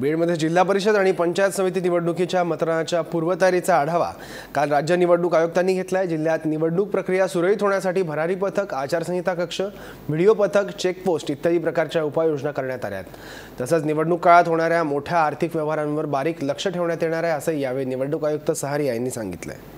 बीडमध्ये जिल्हा परिषद आणि पंचायत समिती निवडणुकीच्या मतदानाच्या पूर्वतयारीचा आढावा काल राज्य निवडणूक आयुक्तांनी घेतलाय जिल्ह्यात निवडणूक प्रक्रिया सुरळीत होण्यासाठी भरारी पथक आचारसंहिता कक्ष व्हिडिओ पथक चेकपोस्ट इत्यादी प्रकारच्या उपाययोजना करण्यात आल्या आहेत तसंच निवडणूक काळात होणाऱ्या मोठ्या आर्थिक व्यवहारांवर बारीक लक्ष ठेवण्यात येणार आहे असं यावेळी निवडणूक आयुक्त सहारिया यांनी सांगितलं